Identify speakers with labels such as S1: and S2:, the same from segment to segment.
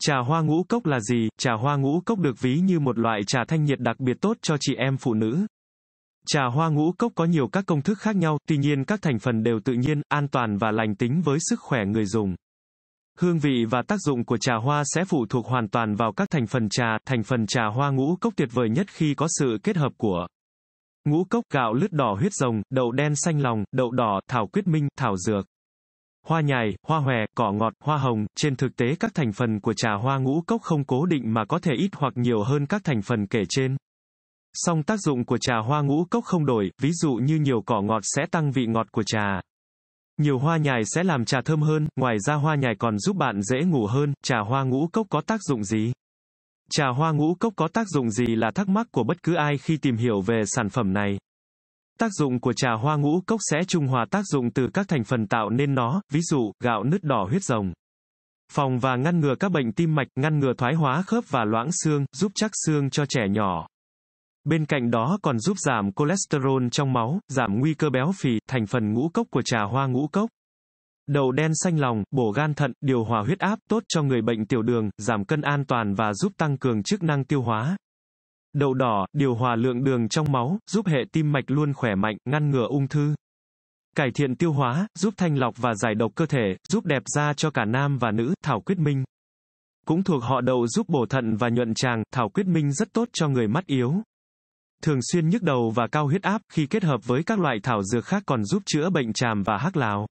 S1: Trà hoa ngũ cốc là gì? Trà hoa ngũ cốc được ví như một loại trà thanh nhiệt đặc biệt tốt cho chị em phụ nữ. Trà hoa ngũ cốc có nhiều các công thức khác nhau, tuy nhiên các thành phần đều tự nhiên, an toàn và lành tính với sức khỏe người dùng. Hương vị và tác dụng của trà hoa sẽ phụ thuộc hoàn toàn vào các thành phần trà, thành phần trà hoa ngũ cốc tuyệt vời nhất khi có sự kết hợp của ngũ cốc, gạo lứt đỏ huyết rồng, đậu đen xanh lòng, đậu đỏ, thảo quyết minh, thảo dược hoa nhài, hoa hòe, cỏ ngọt, hoa hồng. Trên thực tế các thành phần của trà hoa ngũ cốc không cố định mà có thể ít hoặc nhiều hơn các thành phần kể trên. Song tác dụng của trà hoa ngũ cốc không đổi, ví dụ như nhiều cỏ ngọt sẽ tăng vị ngọt của trà. Nhiều hoa nhài sẽ làm trà thơm hơn, ngoài ra hoa nhài còn giúp bạn dễ ngủ hơn. Trà hoa ngũ cốc có tác dụng gì? Trà hoa ngũ cốc có tác dụng gì là thắc mắc của bất cứ ai khi tìm hiểu về sản phẩm này. Tác dụng của trà hoa ngũ cốc sẽ trung hòa tác dụng từ các thành phần tạo nên nó, ví dụ, gạo nứt đỏ huyết rồng. Phòng và ngăn ngừa các bệnh tim mạch, ngăn ngừa thoái hóa khớp và loãng xương, giúp chắc xương cho trẻ nhỏ. Bên cạnh đó còn giúp giảm cholesterol trong máu, giảm nguy cơ béo phì, thành phần ngũ cốc của trà hoa ngũ cốc. Đậu đen xanh lòng, bổ gan thận, điều hòa huyết áp, tốt cho người bệnh tiểu đường, giảm cân an toàn và giúp tăng cường chức năng tiêu hóa đậu đỏ, điều hòa lượng đường trong máu, giúp hệ tim mạch luôn khỏe mạnh, ngăn ngừa ung thư. Cải thiện tiêu hóa, giúp thanh lọc và giải độc cơ thể, giúp đẹp da cho cả nam và nữ, Thảo Quyết Minh. Cũng thuộc họ đậu giúp bổ thận và nhuận tràng, Thảo Quyết Minh rất tốt cho người mắt yếu. Thường xuyên nhức đầu và cao huyết áp, khi kết hợp với các loại thảo dược khác còn giúp chữa bệnh tràm và hắc lào.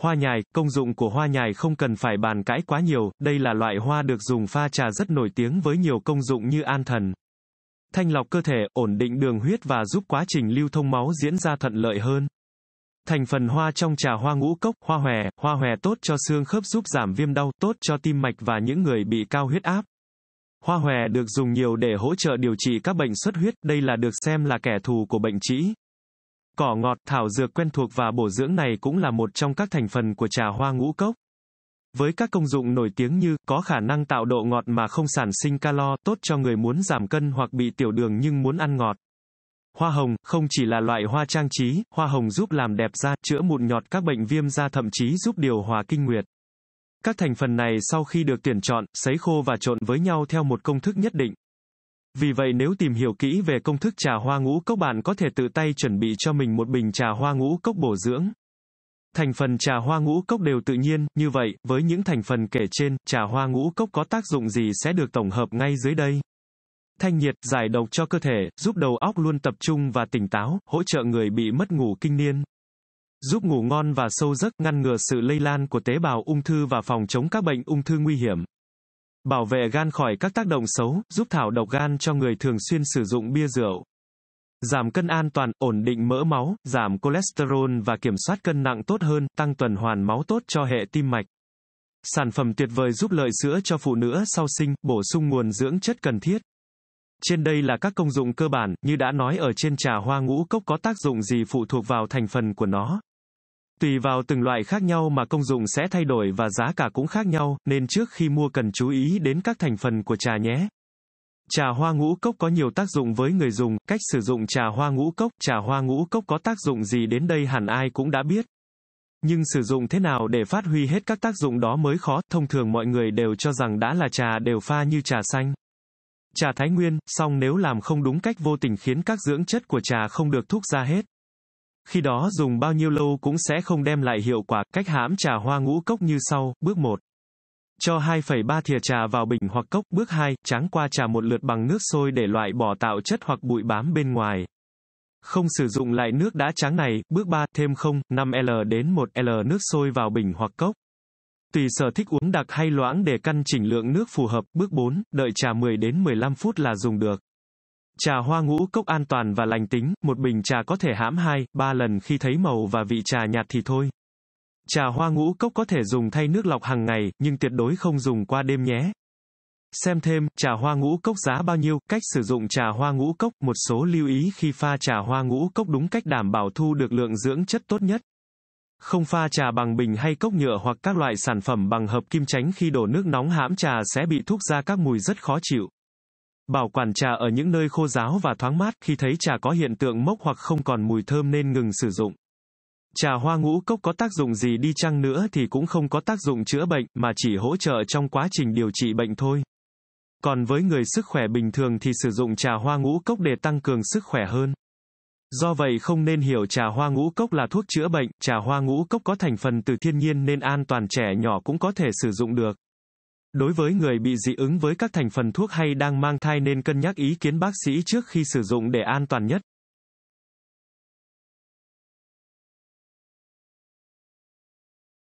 S1: Hoa nhài, công dụng của hoa nhài không cần phải bàn cãi quá nhiều, đây là loại hoa được dùng pha trà rất nổi tiếng với nhiều công dụng như an thần thanh lọc cơ thể, ổn định đường huyết và giúp quá trình lưu thông máu diễn ra thuận lợi hơn. Thành phần hoa trong trà hoa ngũ cốc, hoa hòe, hoa hòe tốt cho xương khớp giúp giảm viêm đau, tốt cho tim mạch và những người bị cao huyết áp. Hoa hòe được dùng nhiều để hỗ trợ điều trị các bệnh xuất huyết, đây là được xem là kẻ thù của bệnh trĩ. Cỏ ngọt, thảo dược quen thuộc và bổ dưỡng này cũng là một trong các thành phần của trà hoa ngũ cốc với các công dụng nổi tiếng như có khả năng tạo độ ngọt mà không sản sinh calo, tốt cho người muốn giảm cân hoặc bị tiểu đường nhưng muốn ăn ngọt. Hoa hồng không chỉ là loại hoa trang trí, hoa hồng giúp làm đẹp da, chữa mụn nhọt các bệnh viêm da thậm chí giúp điều hòa kinh nguyệt. Các thành phần này sau khi được tuyển chọn, sấy khô và trộn với nhau theo một công thức nhất định. Vì vậy nếu tìm hiểu kỹ về công thức trà hoa ngũ cốc bạn có thể tự tay chuẩn bị cho mình một bình trà hoa ngũ cốc bổ dưỡng. Thành phần trà hoa ngũ cốc đều tự nhiên, như vậy, với những thành phần kể trên, trà hoa ngũ cốc có tác dụng gì sẽ được tổng hợp ngay dưới đây. Thanh nhiệt, giải độc cho cơ thể, giúp đầu óc luôn tập trung và tỉnh táo, hỗ trợ người bị mất ngủ kinh niên. Giúp ngủ ngon và sâu giấc, ngăn ngừa sự lây lan của tế bào ung thư và phòng chống các bệnh ung thư nguy hiểm. Bảo vệ gan khỏi các tác động xấu, giúp thảo độc gan cho người thường xuyên sử dụng bia rượu giảm cân an toàn, ổn định mỡ máu, giảm cholesterol và kiểm soát cân nặng tốt hơn, tăng tuần hoàn máu tốt cho hệ tim mạch. Sản phẩm tuyệt vời giúp lợi sữa cho phụ nữ sau sinh, bổ sung nguồn dưỡng chất cần thiết. Trên đây là các công dụng cơ bản, như đã nói ở trên trà hoa ngũ cốc có tác dụng gì phụ thuộc vào thành phần của nó. Tùy vào từng loại khác nhau mà công dụng sẽ thay đổi và giá cả cũng khác nhau, nên trước khi mua cần chú ý đến các thành phần của trà nhé. Trà hoa ngũ cốc có nhiều tác dụng với người dùng, cách sử dụng trà hoa ngũ cốc, trà hoa ngũ cốc có tác dụng gì đến đây hẳn ai cũng đã biết. Nhưng sử dụng thế nào để phát huy hết các tác dụng đó mới khó, thông thường mọi người đều cho rằng đã là trà đều pha như trà xanh. Trà Thái Nguyên, song nếu làm không đúng cách vô tình khiến các dưỡng chất của trà không được thúc ra hết. Khi đó dùng bao nhiêu lâu cũng sẽ không đem lại hiệu quả, cách hãm trà hoa ngũ cốc như sau, bước 1. Cho 2,3 thìa trà vào bình hoặc cốc. Bước 2, tráng qua trà một lượt bằng nước sôi để loại bỏ tạo chất hoặc bụi bám bên ngoài. Không sử dụng lại nước đã tráng này. Bước 3, thêm 0, 5L đến 1L nước sôi vào bình hoặc cốc. Tùy sở thích uống đặc hay loãng để căn chỉnh lượng nước phù hợp. Bước 4, đợi trà 10 đến 15 phút là dùng được. Trà hoa ngũ cốc an toàn và lành tính, một bình trà có thể hãm 2, 3 lần khi thấy màu và vị trà nhạt thì thôi. Trà hoa ngũ cốc có thể dùng thay nước lọc hàng ngày, nhưng tuyệt đối không dùng qua đêm nhé. Xem thêm, trà hoa ngũ cốc giá bao nhiêu, cách sử dụng trà hoa ngũ cốc, một số lưu ý khi pha trà hoa ngũ cốc đúng cách đảm bảo thu được lượng dưỡng chất tốt nhất. Không pha trà bằng bình hay cốc nhựa hoặc các loại sản phẩm bằng hợp kim tránh khi đổ nước nóng hãm trà sẽ bị thúc ra các mùi rất khó chịu. Bảo quản trà ở những nơi khô ráo và thoáng mát khi thấy trà có hiện tượng mốc hoặc không còn mùi thơm nên ngừng sử dụng. Trà hoa ngũ cốc có tác dụng gì đi chăng nữa thì cũng không có tác dụng chữa bệnh, mà chỉ hỗ trợ trong quá trình điều trị bệnh thôi. Còn với người sức khỏe bình thường thì sử dụng trà hoa ngũ cốc để tăng cường sức khỏe hơn. Do vậy không nên hiểu trà hoa ngũ cốc là thuốc chữa bệnh, trà hoa ngũ cốc có thành phần từ thiên nhiên nên an toàn trẻ nhỏ cũng có thể sử dụng được. Đối với người bị dị ứng với các thành phần thuốc hay đang mang thai nên cân nhắc ý kiến bác sĩ trước khi sử dụng để an toàn nhất.